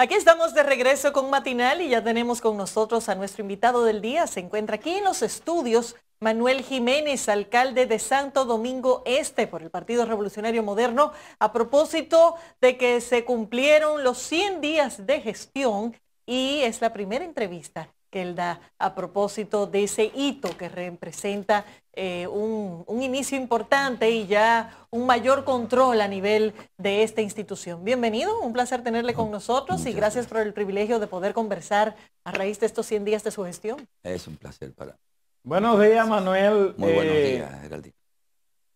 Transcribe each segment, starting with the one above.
Aquí estamos de regreso con Matinal y ya tenemos con nosotros a nuestro invitado del día. Se encuentra aquí en los estudios Manuel Jiménez, alcalde de Santo Domingo Este por el Partido Revolucionario Moderno, a propósito de que se cumplieron los 100 días de gestión y es la primera entrevista que él da a propósito de ese hito que representa eh, un, inicio importante y ya un mayor control a nivel de esta institución. Bienvenido, un placer tenerle con nosotros y gracias, por el privilegio de poder conversar a raíz de estos 100 días de su gestión. Es un placer para Buenos días, Manuel. Muy buenos eh, días,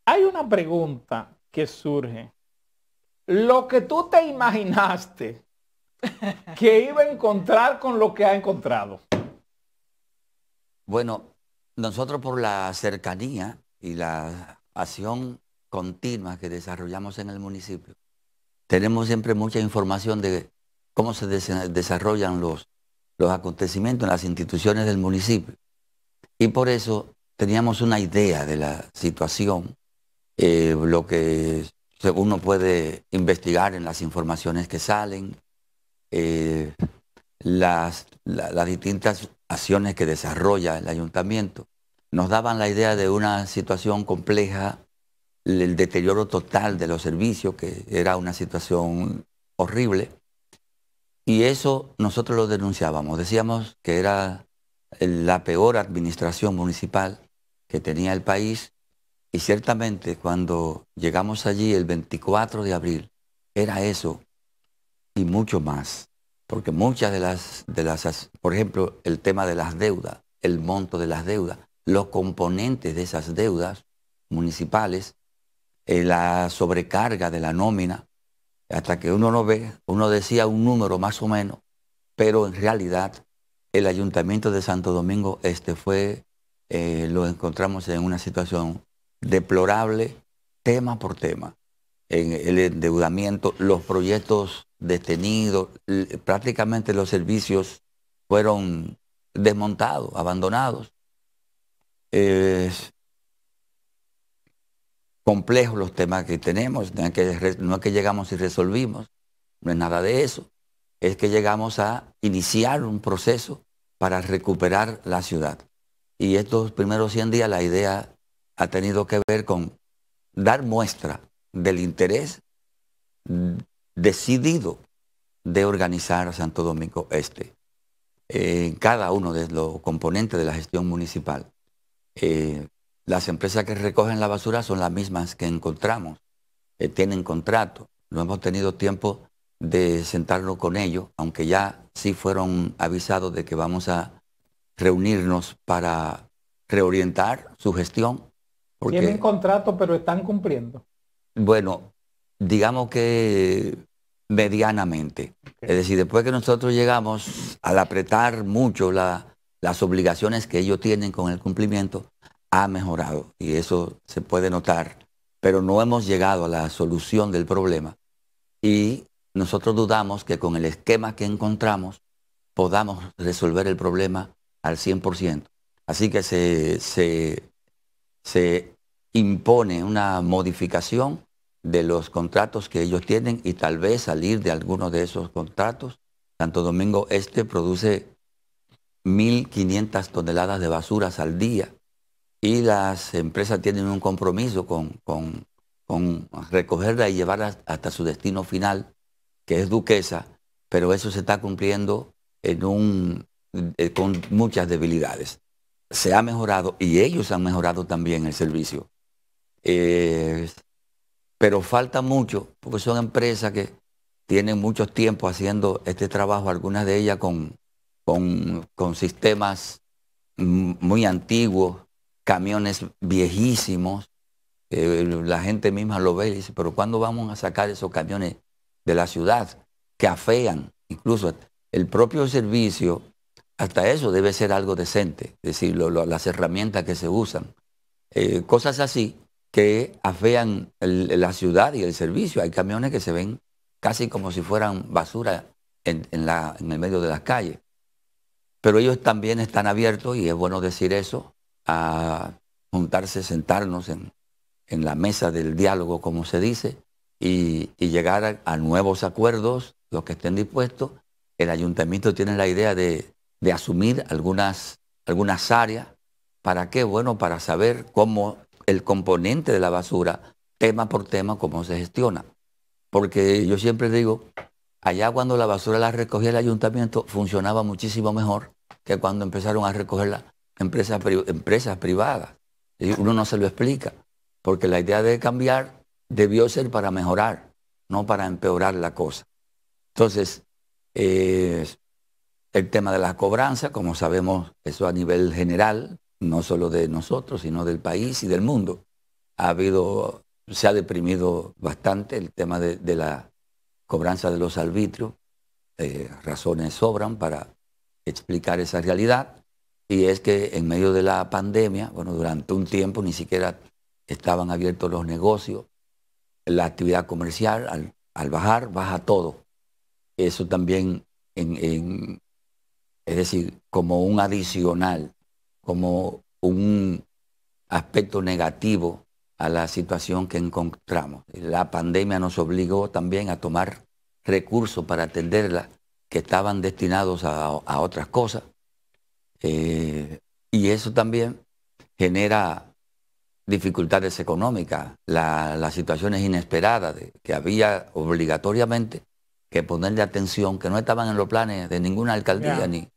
Hay una pregunta que surge. Lo que tú te imaginaste que iba a encontrar con lo que ha encontrado. Bueno, nosotros por la cercanía y la acción continua que desarrollamos en el municipio, tenemos siempre mucha información de cómo se desarrollan los, los acontecimientos en las instituciones del municipio. Y por eso teníamos una idea de la situación, eh, lo que uno puede investigar en las informaciones que salen, eh, las distintas acciones que desarrolla el ayuntamiento, nos daban la idea de una situación compleja, el deterioro total de los servicios, que era una situación horrible. Y eso nosotros lo denunciábamos, decíamos que era la peor administración municipal que tenía el país y ciertamente cuando llegamos allí el 24 de abril era eso y mucho más porque muchas de las, de las, por ejemplo, el tema de las deudas, el monto de las deudas, los componentes de esas deudas municipales, eh, la sobrecarga de la nómina, hasta que uno no ve, uno decía un número más o menos, pero en realidad el ayuntamiento de Santo Domingo Este fue, eh, lo encontramos en una situación deplorable, tema por tema, en el endeudamiento, los proyectos detenidos, prácticamente los servicios fueron desmontados, abandonados. Es complejos los temas que tenemos, no que, no es que llegamos y resolvimos, no es nada de eso, es que llegamos a iniciar un proceso para recuperar la ciudad. Y estos primeros 100 días la idea ha tenido que ver con dar muestra del interés decidido de organizar Santo Domingo Este. Eh, en cada uno de los componentes de la gestión municipal, eh, las empresas que recogen la basura son las mismas que encontramos, eh, tienen contrato. No hemos tenido tiempo de sentarnos con ellos, aunque ya sí fueron avisados de que vamos a reunirnos para reorientar su gestión. Tienen contrato, pero están cumpliendo. Bueno, digamos que medianamente. Es decir, después que nosotros llegamos al apretar mucho las obligaciones que ellos tienen con el cumplimiento, ha mejorado y eso se puede notar, pero no hemos llegado a la solución del problema y nosotros dudamos que con el esquema que encontramos podamos resolver el problema al 100%. Así que se, se impone una modificación de los contratos que ellos tienen y tal vez salir de alguno de esos contratos. Santo Domingo Este produce 1.500 toneladas de basuras al día y las empresas tienen un compromiso con, con, recogerla y llevarla hasta su destino final, que es Duquesa, pero eso se está cumpliendo en un, eh, con muchas debilidades. Se ha mejorado y ellos han mejorado también el servicio. Eh, pero falta mucho, porque son empresas que tienen mucho tiempo haciendo este trabajo, algunas de ellas con, con, sistemas mm, muy antiguos, camiones viejísimos. Eh, la gente misma lo ve y dice, pero ¿cuándo vamos a sacar esos camiones de la ciudad que afean? Incluso el propio servicio, hasta eso debe ser algo decente, es decir, las herramientas que se usan. Eh, cosas así que afean la ciudad y el servicio. Hay camiones que se ven casi como si fueran basura en, el medio de las calles. Pero ellos también están abiertos, y es bueno decir eso, a juntarse, sentarnos en, la mesa del diálogo, como se dice, y, llegar a, nuevos acuerdos, los que estén dispuestos. El ayuntamiento tiene la idea de, asumir algunas, algunas áreas. ¿Para qué? Bueno, para saber cómo el componente de la basura, tema por tema, cómo se gestiona. Porque yo siempre digo, allá cuando la basura la recogía el ayuntamiento, funcionaba muchísimo mejor que cuando empezaron a recogerla empresas, empresas privadas. Y uno no se lo explica, porque la idea de cambiar debió ser para mejorar, no para empeorar la cosa. Entonces, eh, el tema de las cobranzas, como sabemos, eso a nivel general, no solo de nosotros, sino del país y del mundo. Ha habido, se ha deprimido bastante el tema de, la cobranza de los arbitrios. Eh, razones sobran para explicar esa realidad. Y es que en medio de la pandemia, bueno, durante un tiempo ni siquiera estaban abiertos los negocios, la actividad comercial, al, bajar, baja todo. Eso también, es decir, como un adicional como un aspecto negativo a la situación que encontramos. La pandemia nos obligó también a tomar recursos para atenderla que estaban destinados a, otras cosas. Eh, y eso también genera dificultades económicas, las situaciones inesperadas que había obligatoriamente que ponerle atención, que no estaban en los planes de ninguna alcaldía ni,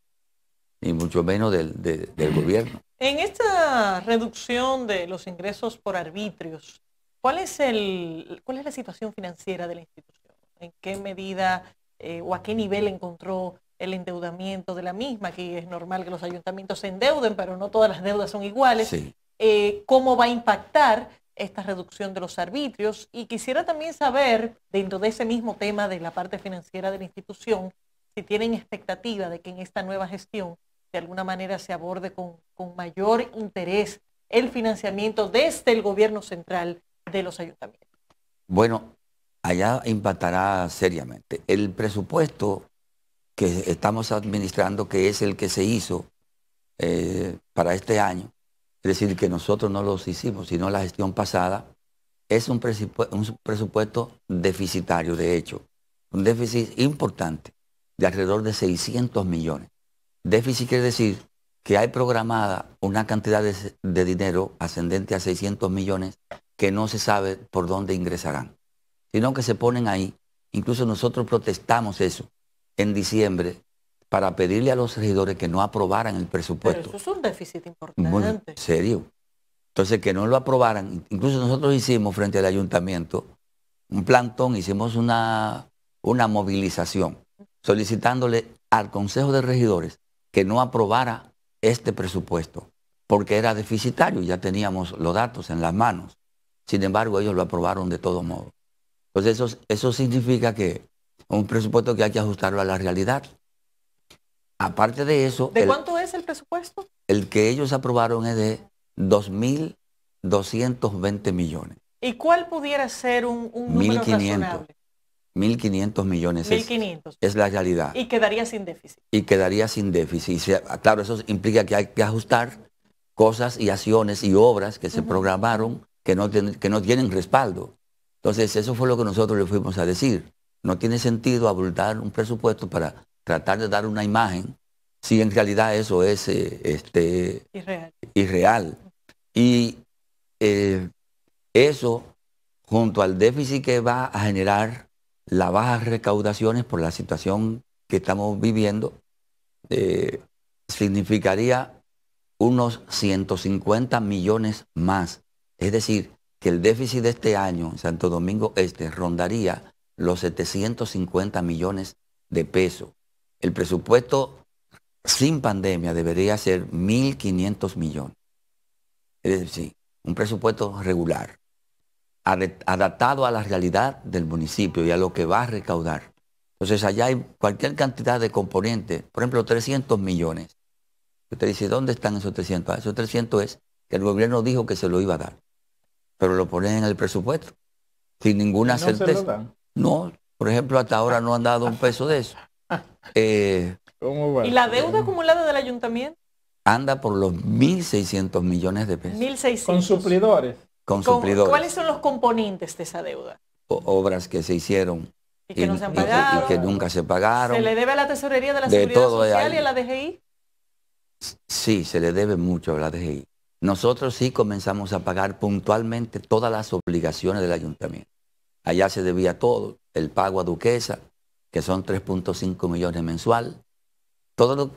ni mucho menos del, gobierno. En esta reducción de los ingresos por arbitrios, ¿cuál es, el, cuál es la situación financiera de la institución? ¿En qué medida eh, o a qué nivel encontró el endeudamiento de la misma? Que es normal que los ayuntamientos se endeuden, pero no todas las deudas son iguales. Eh, ¿Cómo va a impactar esta reducción de los arbitrios? Y quisiera también saber, dentro de ese mismo tema de la parte financiera de la institución, si tienen expectativa de que en esta nueva gestión de alguna manera se aborde con, con mayor interés el financiamiento desde el gobierno central de los ayuntamientos. Bueno, allá impactará seriamente. El presupuesto que estamos administrando, que es el que se hizo eh, para este año, es decir, que nosotros no los hicimos, sino la gestión pasada, es un, un presupuesto deficitario, de hecho, un déficit importante de alrededor de 600 millones. Déficit quiere decir que hay programada una cantidad de, dinero ascendente a 600 millones que no se sabe por dónde ingresarán, sino que se ponen ahí. Incluso nosotros protestamos eso en diciembre para pedirle a los regidores que no aprobaran el presupuesto. Pero eso es un déficit importante. Muy serio. Entonces, que no lo aprobaran. Incluso nosotros hicimos frente al ayuntamiento un plantón, hicimos una movilización solicitándole al Consejo de Regidores que no aprobara este presupuesto, porque era deficitario, ya teníamos los datos en las manos. Sin embargo, ellos lo aprobaron de todo modo. Entonces, eso, eso significa que un presupuesto que hay que ajustarlo a la realidad. Aparte de eso... ¿De cuánto es el presupuesto? El que ellos aprobaron es de 2.220 millones. ¿Y cuál pudiera ser un, un número 1.500 millones es, la realidad. Y quedaría sin déficit. Y quedaría sin déficit. claro, eso implica que hay que ajustar cosas y acciones y obras que se programaron que no, que no tienen respaldo. Entonces, eso fue lo que nosotros le fuimos a decir. No tiene sentido abultar un presupuesto para tratar de dar una imagen si en realidad eso es eh, este, irreal. Y eh, eso, junto al déficit que va a generar las bajas recaudaciones por la situación que estamos viviendo eh, significaría unos 150 millones más. Es decir, que el déficit de este año en Santo Domingo Este rondaría los 750 millones de pesos. El presupuesto sin pandemia debería ser 1.500 millones. Es decir, un presupuesto regular adaptado a la realidad del municipio y a lo que va a recaudar. Entonces allá hay cualquier cantidad de componentes, por ejemplo 300 millones. Usted dice, ¿dónde están esos 300? Ah, esos 300 es que el gobierno dijo que se lo iba a dar, pero lo ponen en el presupuesto, sin ninguna certeza. No, por ejemplo, hasta ahora no han dado un peso de eso. Eh, ¿Y la deuda acumulada del ayuntamiento? Anda por los 1.600 millones de pesos. Con suplidores. ¿Cuáles son los componentes de esa deuda? obras que se hicieron y que, nunca se pagaron. ¿Se le debe a la tesorería de la Seguridad Social y a la DGI? Sí, se le debe mucho a la DGI. Nosotros sí comenzamos a pagar puntualmente todas las obligaciones del ayuntamiento. Allá se debía todo, el pago a Duquesa, que son 3.5 millones mensual. Todo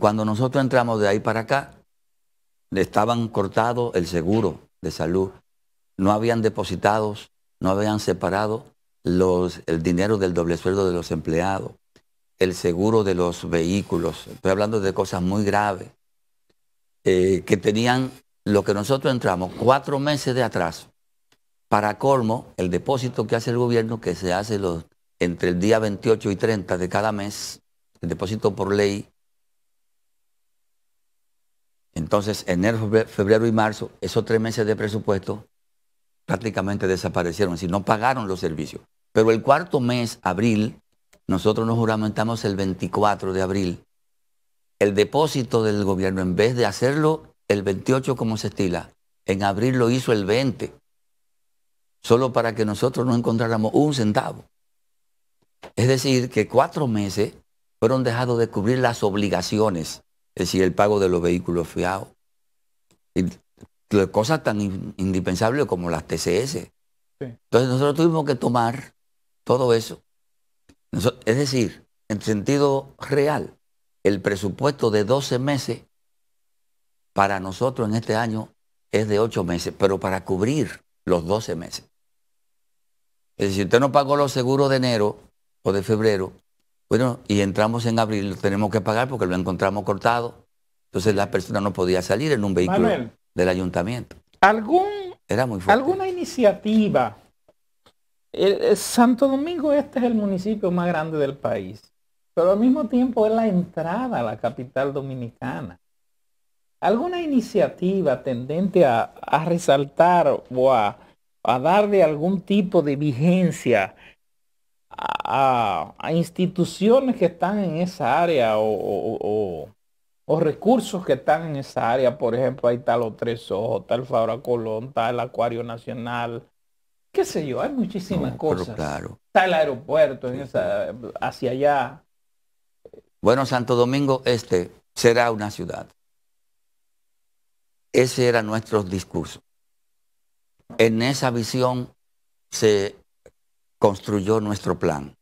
cuando nosotros entramos de ahí para acá, le estaban cortado el seguro, de salud, no habían depositado, no habían separado los, el dinero del doble sueldo de los empleados, el seguro de los vehículos. Estoy hablando de cosas muy graves, eh, que tenían lo que nosotros entramos cuatro meses de atraso. Para colmo, el depósito que hace el gobierno, que se hace los, entre el día 28 y 30 de cada mes, el depósito por ley entonces, enero, febrero y marzo, esos tres meses de presupuesto prácticamente desaparecieron, si no pagaron los servicios. Pero el cuarto mes, abril, nosotros nos juramentamos el 24 de abril. El depósito del gobierno, en vez de hacerlo el 28 como se estila, en abril lo hizo el 20, solo para que nosotros no encontráramos un centavo. Es decir, que cuatro meses fueron dejados de cubrir las obligaciones es decir, el pago de los vehículos fiados. Y cosas tan indispensables como las TCS. Entonces nosotros tuvimos que tomar todo eso. es decir, en sentido real, el presupuesto de 12 meses para nosotros en este año es de 8 meses, pero para cubrir los 12 meses. Es decir, usted no pagó los seguros de enero o de febrero, bueno, y entramos en abril, lo tenemos que pagar porque lo encontramos cortado. Entonces la persona no podía salir en un vehículo del ayuntamiento. Era ¿Alguna iniciativa? Santo Domingo este es el municipio más grande del país, pero al mismo tiempo es la entrada a la capital dominicana. ¿Alguna iniciativa tendente a, resaltar o a darle algún tipo de vigencia a, instituciones que están en esa área o, recursos que están en esa área. Por ejemplo, ahí está Los Tres Ojos, está el Fabra Colón, está el Acuario Nacional, qué sé yo, hay muchísimas cosas. Claro. Está el aeropuerto hacia allá. Bueno, Santo Domingo Este será una ciudad. Ese era nuestro discurso. En esa visión se construyó nuestro plan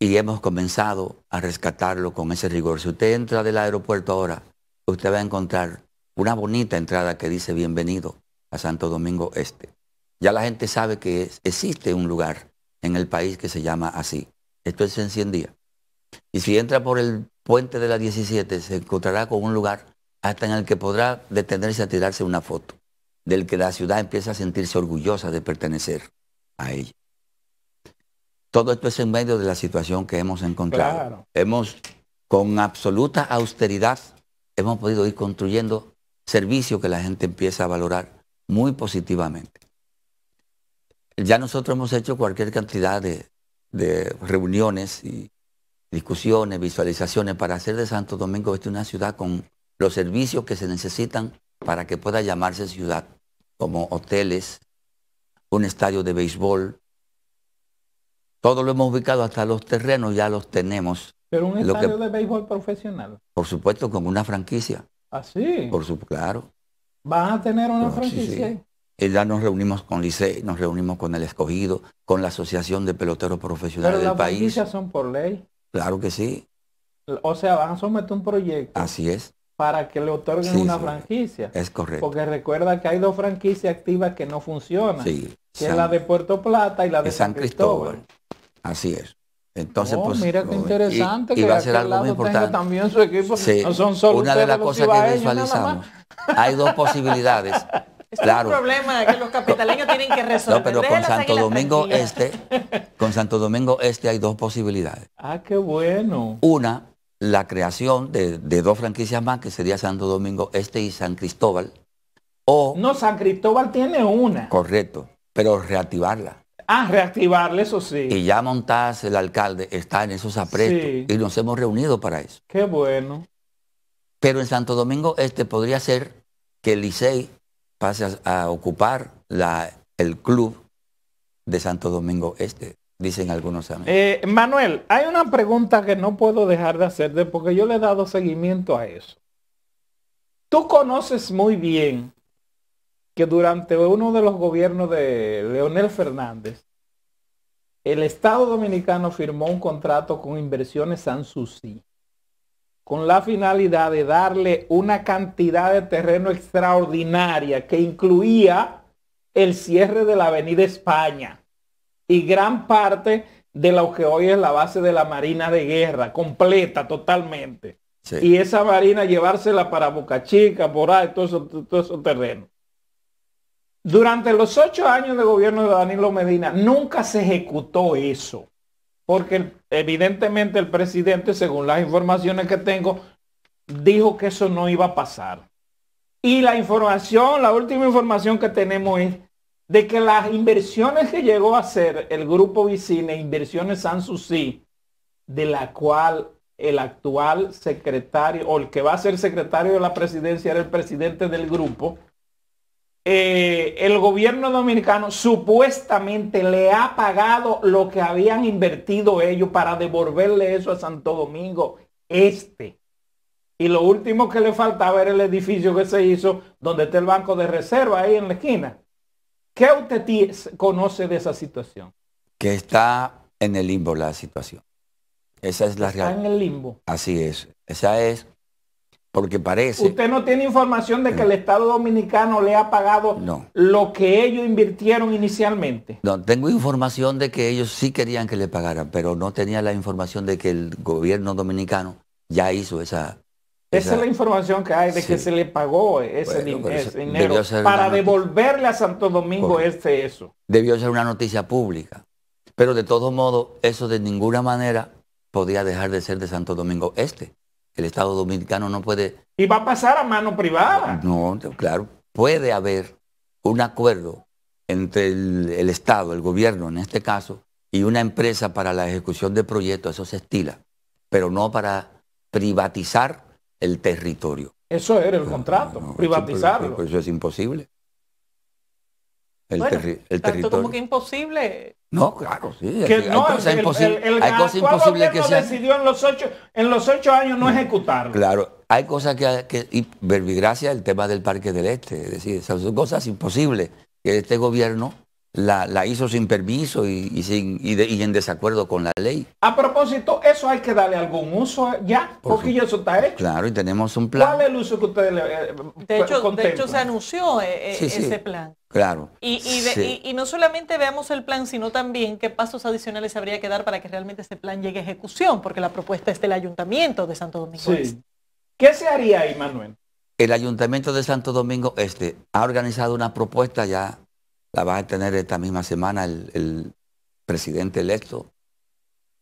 y hemos comenzado a rescatarlo con ese rigor. Si usted entra del aeropuerto ahora, usted va a encontrar una bonita entrada que dice bienvenido a Santo Domingo Este. Ya la gente sabe que existe un lugar en el país que se llama así. Esto es en 100 días. Y si entra por el puente de la 17, se encontrará con un lugar hasta en el que podrá detenerse a tirarse una foto, del que la ciudad empieza a sentirse orgullosa de pertenecer a ella. Todo esto es en medio de la situación que hemos encontrado. Hemos, con absoluta austeridad, hemos podido ir construyendo servicios que la gente empieza a valorar muy positivamente. Ya nosotros hemos hecho cualquier cantidad de, reuniones y discusiones, visualizaciones para hacer de Santo Domingo una ciudad con los servicios que se necesitan para que pueda llamarse ciudad, como hoteles, un estadio de béisbol, todo lo hemos ubicado, hasta los terrenos ya los tenemos. Pero un estadio de béisbol profesional. Por supuesto, con una franquicia. Así. ¿Ah, por supuesto, claro. ¿Van a tener una franquicia? Sí, eh, Ya nos reunimos con Licey, nos reunimos con el escogido, con la Asociación de Peloteros Profesionales del país. ¿Las franquicias son por ley? Claro que sí. O sea, van a someter un proyecto. Así es. Para que le otorguen una franquicia. Es correcto. Porque recuerda que hay dos franquicias activas que no funcionan. Sí. Que es la de Puerto Plata y la de San, Cristóbal. Así es. Entonces, pues, y, va a ser algo muy importante. También su equipo, Una de las cosas que visualizamos, hay dos posibilidades. Este claro. un problema que los capitaleños tienen que resolver. No, pero con Santo Domingo Este, con Santo Domingo Este hay dos posibilidades. Ah, qué bueno. Una, la creación de, de dos franquicias más, que sería Santo Domingo Este y San Cristóbal. O, no, San Cristóbal tiene una. Correcto, pero reactivarla. Ah, reactivarle, eso sí. Y ya Montaz, el alcalde, está en esos apretos y nos hemos reunido para eso. Qué bueno. Pero en Santo Domingo Este podría ser que el Licey pase a, ocupar la, el club de Santo Domingo Este, dicen algunos amigos. Eh, Manuel, hay una pregunta que no puedo dejar de hacerte porque yo le he dado seguimiento a eso. Tú conoces muy bien que durante uno de los gobiernos de Leonel Fernández, el Estado Dominicano firmó un contrato con Inversiones Sanssouci con la finalidad de darle una cantidad de terreno extraordinaria que incluía el cierre de la Avenida España y gran parte de lo que hoy es la base de la Marina de Guerra, completa totalmente. Y esa marina llevársela para Boca Chica, por ahí, todo eso, todo terreno. Durante los ocho años de gobierno de Danilo Medina nunca se ejecutó eso, porque evidentemente el presidente, según las informaciones que tengo, dijo que eso no iba a pasar. Y la información, la última información que tenemos es de que las inversiones que llegó a hacer el grupo Vicine, inversiones Sanssouci, de la cual el actual secretario o el que va a ser secretario de la presidencia era el presidente del grupo, eh, el gobierno dominicano supuestamente le ha pagado lo que habían invertido ellos para devolverle eso a Santo Domingo Este. Y lo último que le faltaba era el edificio que se hizo donde está el banco de reserva ahí en la esquina. ¿Qué usted conoce de esa situación? Que está en el limbo la situación. Esa es la realidad. Está en el limbo. Así es. Esa es porque parece. Usted no tiene información de que el Estado Dominicano le ha pagado lo que ellos invirtieron inicialmente. No, tengo información de que ellos sí querían que le pagaran, pero no tenía la información de que el gobierno dominicano ya hizo esa. Esa, es la información que hay de que se le pagó ese, dinero para devolverle a Santo Domingo este eso. Debió ser una noticia pública. Pero de todos modos, eso de ninguna manera podía dejar de ser de Santo Domingo Este el Estado Dominicano no puede... Y va a pasar a mano privada. No, claro. Puede haber un acuerdo entre el, Estado, el gobierno en este caso, y una empresa para la ejecución de proyectos, eso se estila, pero no para privatizar el territorio. Eso era el contrato, privatizarlo. eso es imposible. El, territorio. como que imposible. No, claro, sí. Que hay, cosas imposibles, hay que se decidió en los ocho, en los ocho años no mm, ejecutarlo. Claro, hay cosas que, que y verbigracia el tema del Parque del Este, es decir, son cosas imposibles que este gobierno la, hizo sin permiso y, sin, y, en desacuerdo con la ley. A propósito, eso hay que darle algún uso eh, ya, porque ya eso está hecho. Claro, y tenemos un plan. ¿Cuál el uso que ustedes le eh, de, hecho, de hecho, se anunció eh, ese plan. Claro. Y, no solamente veamos el plan, sino también qué pasos adicionales habría que dar para que realmente este plan llegue a ejecución, porque la propuesta es del Ayuntamiento de Santo Domingo sí. Este. ¿Qué se haría ahí, Manuel? El Ayuntamiento de Santo Domingo Este ha organizado una propuesta ya la va a tener esta misma semana el, presidente electo,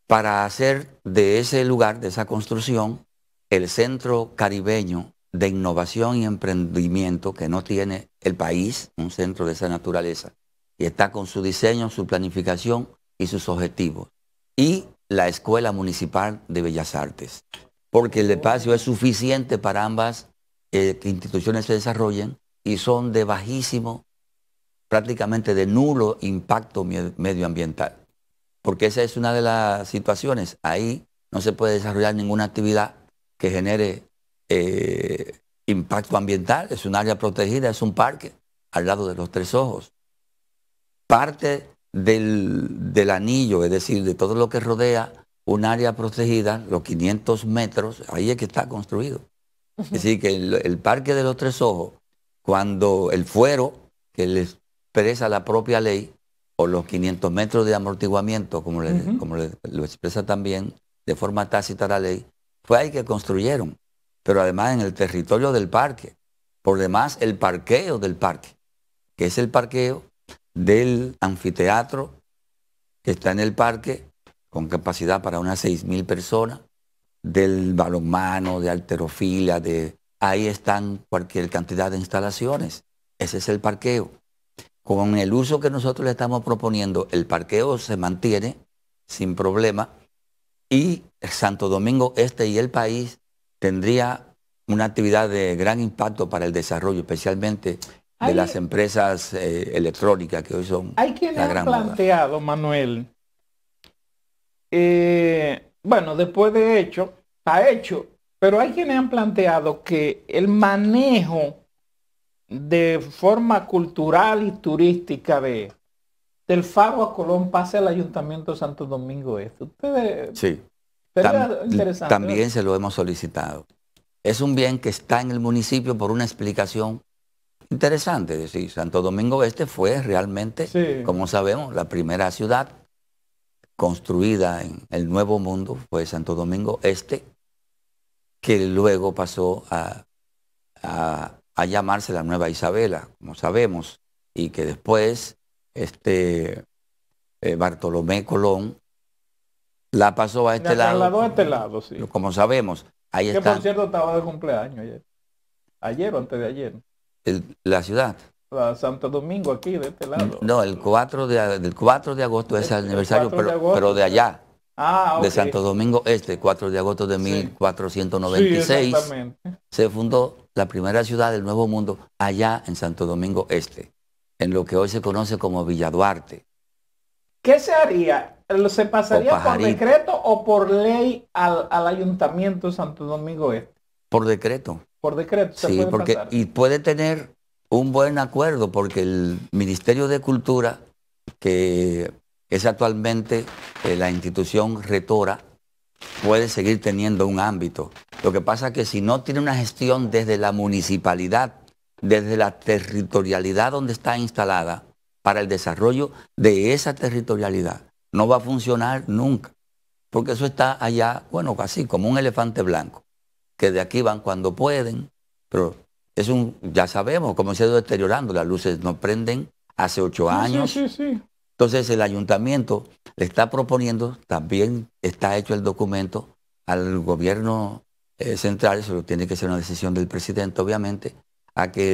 para hacer de ese lugar, de esa construcción, el centro caribeño de innovación y emprendimiento que no tiene el país, un centro de esa naturaleza, y está con su diseño, su planificación y sus objetivos. Y la Escuela Municipal de Bellas Artes, porque el espacio es suficiente para ambas eh, instituciones se desarrollen y son de bajísimo prácticamente de nulo impacto medioambiental, porque esa es una de las situaciones. Ahí no se puede desarrollar ninguna actividad que genere eh, impacto ambiental, es un área protegida, es un parque al lado de los tres ojos. Parte del, anillo, es decir, de todo lo que rodea un área protegida, los 500 metros, ahí es que está construido. Es decir, que el, Parque de los Tres Ojos, cuando el fuero que les expresa la propia ley, o los 500 metros de amortiguamiento, como, lo expresa también de forma tácita la ley, fue ahí que construyeron, pero además en el territorio del parque, por demás el parqueo del parque, que es el parqueo del anfiteatro que está en el parque, con capacidad para unas 6.000 personas, del balonmano, de alterofila, de... Ahí están cualquier cantidad de instalaciones. Ese es el parqueo. Con el uso que nosotros le estamos proponiendo, el parqueo se mantiene sin problema y Santo Domingo Este y el país tendría una actividad de gran impacto para el desarrollo, especialmente de las empresas eh, electrónicas que hoy son. Hay quienes han planteado, Manuel, eh, bueno, después de hecho, ha hecho, pero hay quienes han planteado que el manejo de forma cultural y turística de del Faro a Colón pase al Ayuntamiento Santo Domingo Este. sí. también se lo hemos solicitado. Es un bien que está en el municipio por una explicación interesante. Es decir, Santo Domingo Este fue realmente, como sabemos, la primera ciudad construida en el Nuevo Mundo, fue Santo Domingo Este, que luego pasó a a llamarse la Nueva Isabela, como sabemos, y que después este, eh, Bartolomé Colón la pasó a este lado. la lado. a este lado, sí. Como sabemos. Ahí que por cierto estaba de cumpleaños ayer. Ayer o antes de ayer. la ciudad. La Santo Domingo aquí, de este lado. No, el 4 de, 4 de agosto es el, aniversario, pero, pero de allá. Ah, de Santo Domingo Este, 4 de agosto de 1496, se fundó la primera ciudad del Nuevo Mundo allá en Santo Domingo Este, en lo que hoy se conoce como Villa Duarte. ¿Qué se haría? ¿Se pasaría por decreto o por ley al, ayuntamiento de Santo Domingo Este? Por decreto. Por decreto. sí, porque y puede tener un buen acuerdo porque el Ministerio de Cultura que es actualmente eh, la institución retora puede seguir teniendo un ámbito. Lo que pasa es que si no tiene una gestión desde la municipalidad, desde la territorialidad donde está instalada, para el desarrollo de esa territorialidad, no va a funcionar nunca. Porque eso está allá, bueno, casi como un elefante blanco, que de aquí van cuando pueden, pero es un, ya sabemos cómo se ha ido deteriorando, las luces no prenden hace ocho años, sí, sí, sí, entonces el ayuntamiento le está proponiendo, también está hecho el documento al gobierno eh, central, eso tiene que ser una decisión del presidente, obviamente, a que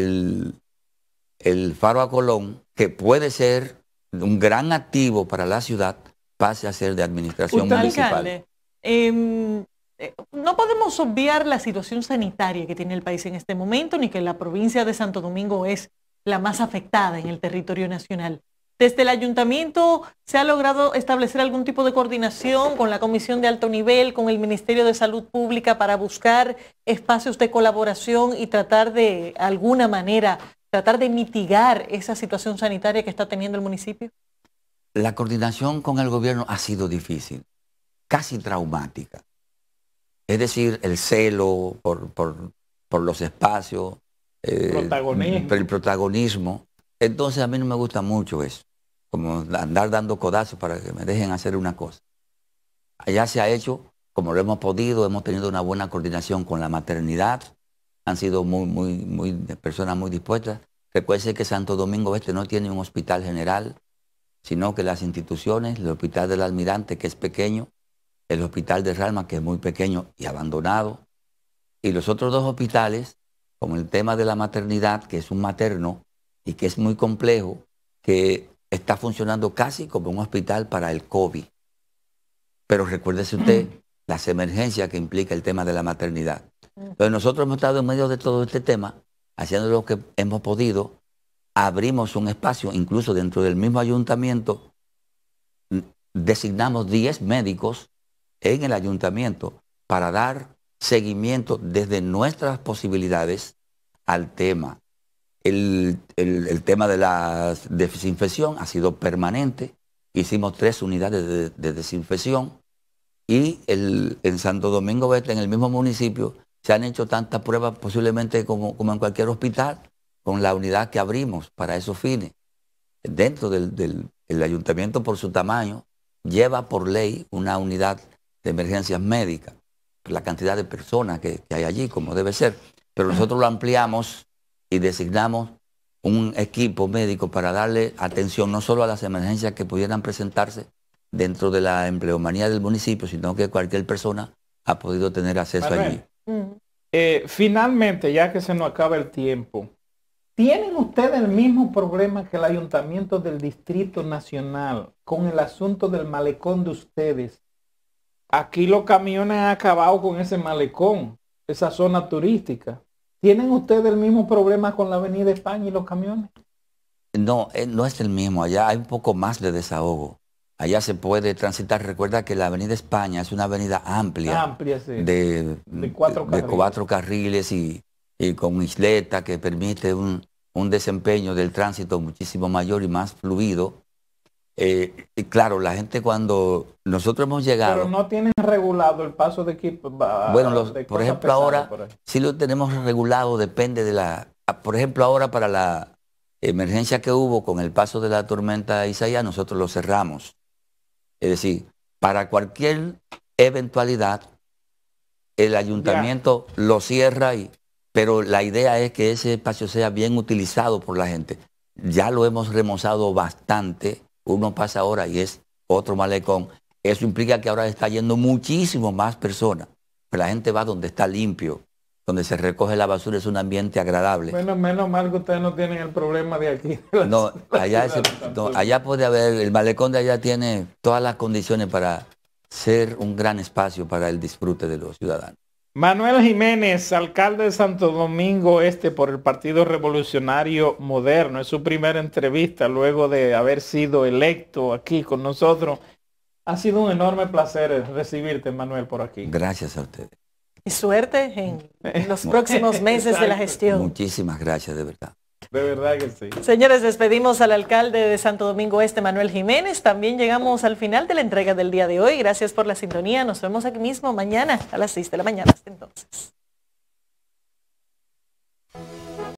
el, faro a Colón, que puede ser un gran activo para la ciudad, pase a ser de administración municipal. Em, eh, no podemos obviar la situación sanitaria que tiene el país en este momento, ni que la provincia de Santo Domingo es la más afectada en el territorio nacional. Desde el ayuntamiento se ha logrado establecer algún tipo de coordinación con la Comisión de Alto Nivel, con el Ministerio de Salud Pública para buscar espacios de colaboración y tratar de alguna manera, tratar de mitigar esa situación sanitaria que está teniendo el municipio. La coordinación con el gobierno ha sido difícil, casi traumática. Es decir, el celo por, los espacios, eh, el protagonismo. Entonces a mí no me gusta mucho eso como andar dando codazos para que me dejen hacer una cosa. Allá se ha hecho como lo hemos podido, hemos tenido una buena coordinación con la maternidad, han sido muy, muy, muy, personas muy dispuestas. Recuerden que Santo Domingo Este no tiene un hospital general, sino que las instituciones, el hospital del almirante, que es pequeño, el hospital de Ralma, que es muy pequeño y abandonado, y los otros dos hospitales, como el tema de la maternidad, que es un materno y que es muy complejo, que está funcionando casi como un hospital para el COVID. Pero recuérdese usted las emergencias que implica el tema de la maternidad. Entonces nosotros hemos estado en medio de todo este tema, haciendo lo que hemos podido, abrimos un espacio, incluso dentro del mismo ayuntamiento, mm, designamos 10 médicos en el ayuntamiento para dar seguimiento desde nuestras posibilidades al tema el, tema de la desinfección ha sido permanente. Hicimos tres unidades de, desinfección y en Santo Domingo Oeste, en el mismo municipio, se han hecho tantas pruebas posiblemente como, como en cualquier hospital, con la unidad que abrimos para esos fines. Dentro del, ayuntamiento, por su tamaño, lleva por ley una unidad de emergencias médicas, la cantidad de personas que hay allí, como debe ser. Pero nosotros lo ampliamos y designamos un equipo médico para darle atención no solo a las emergencias que pudieran presentarse dentro de la empleomanía del municipio, sino que cualquier persona ha podido tener acceso allí. Mm. Eh, finalmente, ya que se nos acaba el tiempo, ¿tienen ustedes el mismo problema que el ayuntamiento del Distrito Nacional con el asunto del malecón de ustedes? Aquí los camiones han acabado con ese malecón, esa zona turística. ¿Tienen ustedes el mismo problema con la Avenida España y los camiones? No, eh, no es el mismo. Allá hay un poco más de desahogo. Allá se puede transitar. Recuerda que la Avenida España es una avenida amplia. Amplia, De, cuatro, carriles. carriles, y, con isleta que permite un desempeño del tránsito muchísimo mayor y más fluido eh, y claro, la gente cuando nosotros hemos llegado... Pero no tienen regulado el paso de equipo. Bueno, por ejemplo ahora sí lo tenemos regulado, depende de la... Por ejemplo ahora para la emergencia que hubo con el paso de la tormenta Isaías, nosotros lo cerramos. Es decir, para cualquier eventualidad, el ayuntamiento lo cierra, y, pero la idea es que ese espacio sea bien utilizado por la gente. Ya lo hemos remozado bastante uno pasa ahora y es otro malecón. Eso implica que ahora está yendo muchísimo más personas. Pero la gente va donde está limpio, donde se recoge la basura, es un ambiente agradable. Menos, menos mal que ustedes no tienen el problema de aquí. no, allá puede haber, el malecón de allá tiene todas las condiciones para ser un gran espacio para el disfrute de los ciudadanos. Manuel Jiménez, alcalde de Santo Domingo Este por el Partido Revolucionario Moderno. Es su primera entrevista luego de haber sido electo aquí con nosotros. Ha sido un enorme placer recibirte, Manuel, por aquí. Gracias a ustedes. Y suerte en los próximos meses de la gestión. Muchísimas gracias, de verdad. De verdad que sí. Señores, despedimos al alcalde de Santo Domingo Este, Manuel Jiménez. También llegamos al final de la entrega del día de hoy. Gracias por la sintonía. Nos vemos aquí mismo mañana a las 6 de la mañana. Hasta entonces.